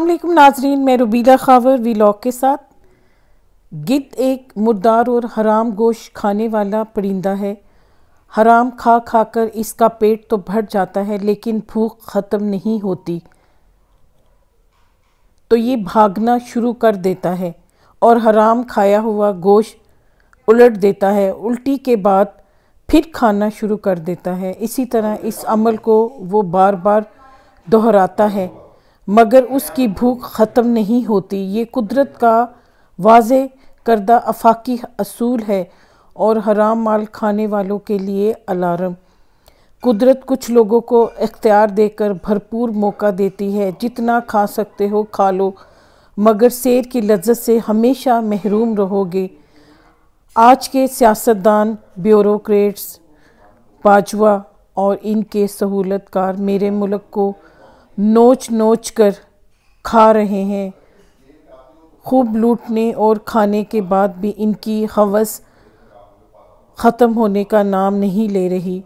अल्लाम नाजरीन मैं रुबीला खावर वीलॉग के साथ गिद्ध एक मुर्दार और हराम गोश खाने वाला परिंदा है हराम खा खा कर इसका पेट तो भर जाता है लेकिन भूख ख़त्म नहीं होती तो ये भागना शुरू कर देता है और हराम खाया हुआ गोश उलट देता है उल्टी के बाद फिर खाना शुरू कर देता है इसी तरह इस अमल को वो बार बार दोहराता है मगर उसकी भूख ख़त्म नहीं होती ये कुदरत का वाज करदा अफाकी असूल है और हराम माल खाने वालों के लिए अलार्म कुदरत कुछ लोगों को इख्तियार देकर भरपूर मौका देती है जितना खा सकते हो खा लो मगर शेर की लज्जत से हमेशा महरूम रहोगे आज के सियासतदान ब्यूरोक्रेट्स बाजवा और इनके सहूलतकार मेरे मुल्क को नोच नोच कर खा रहे हैं खूब लूटने और खाने के बाद भी इनकी हवस ख़त्म होने का नाम नहीं ले रही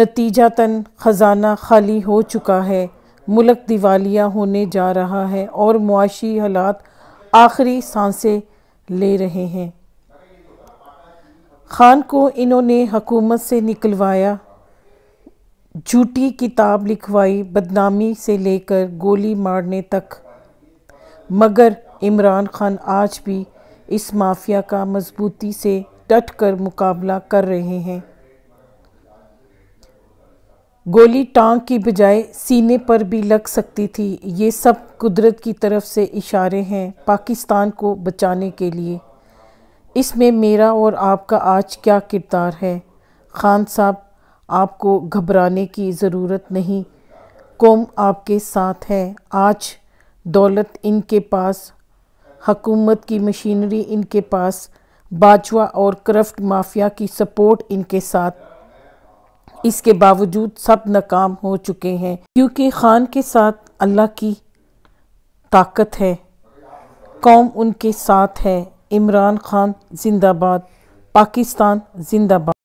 नतीजातन ख़जाना खाली हो चुका है मुल्क दिवालिया होने जा रहा है और मुआशी हालात आखिरी सांसें ले रहे हैं खान को इन्होंने हकूमत से निकलवाया झूठी किताब लिखवाई बदनामी से लेकर गोली मारने तक मगर इमरान खान आज भी इस माफिया का मजबूती से डट कर मुकाबला कर रहे हैं गोली टांग की बजाय सीने पर भी लग सकती थी ये सब कुदरत की तरफ से इशारे हैं पाकिस्तान को बचाने के लिए इसमें मेरा और आपका आज क्या किरदार है खान साहब आपको घबराने की ज़रूरत नहीं कौम आपके साथ है आज दौलत इनके पास हकूमत की मशीनरी इनके पास बाजवा और क्रफ्ट माफिया की सपोर्ट इनके साथ इसके बावजूद सब नाकाम हो चुके हैं क्योंकि खान के साथ अल्लाह की ताकत है कौम उनके साथ है इमरान खान जिंदाबाद पाकिस्तान जिंदाबाद